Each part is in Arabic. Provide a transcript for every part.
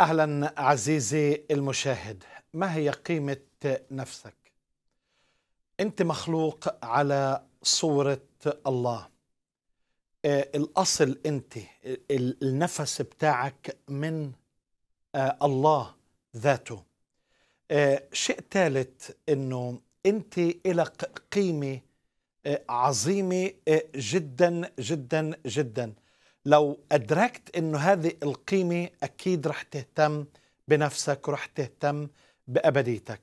اهلا عزيزي المشاهد ما هي قيمه نفسك انت مخلوق على صوره الله آه، الاصل انت النفس بتاعك من آه، الله ذاته آه، شيء ثالث انه انت لك قيمه عظيمه جدا جدا جدا لو أدركت أنه هذه القيمة أكيد رح تهتم بنفسك ورح تهتم بأبديتك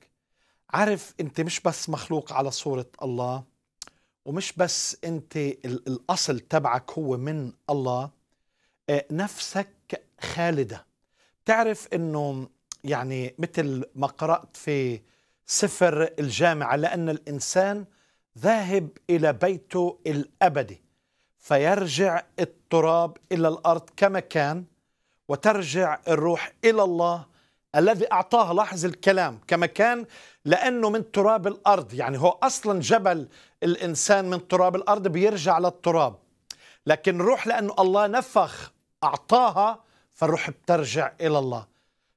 عارف أنت مش بس مخلوق على صورة الله ومش بس أنت الأصل تبعك هو من الله آه، نفسك خالدة تعرف أنه يعني مثل ما قرأت في سفر الجامعة لأن الإنسان ذاهب إلى بيته الأبدي فيرجع التراب إلى الأرض كما كان وترجع الروح إلى الله الذي أعطاها لاحظ الكلام كما كان لأنه من تراب الأرض يعني هو أصلا جبل الإنسان من تراب الأرض بيرجع للتراب لكن الروح لأنه الله نفخ أعطاها فالروح بترجع إلى الله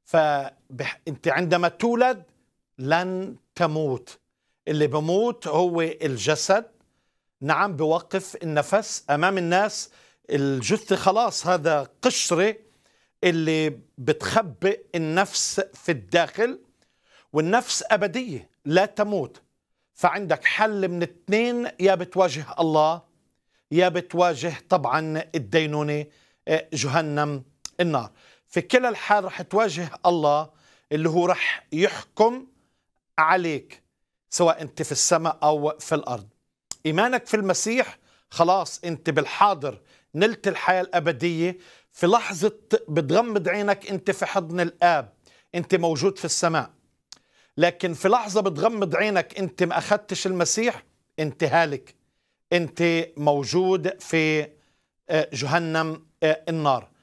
فأنت عندما تولد لن تموت اللي بموت هو الجسد نعم بوقف النفس امام الناس الجثه خلاص هذا قشره اللي بتخبئ النفس في الداخل والنفس ابديه لا تموت فعندك حل من اثنين يا بتواجه الله يا بتواجه طبعا الدينونه آه، جهنم النار في كلا الحال رح تواجه الله اللي هو رح يحكم عليك سواء انت في السماء او في الارض إيمانك في المسيح خلاص أنت بالحاضر نلت الحياة الأبدية في لحظة بتغمض عينك أنت في حضن الآب أنت موجود في السماء لكن في لحظة بتغمض عينك أنت ما أخدتش المسيح أنت هالك أنت موجود في آه، جهنم آه، النار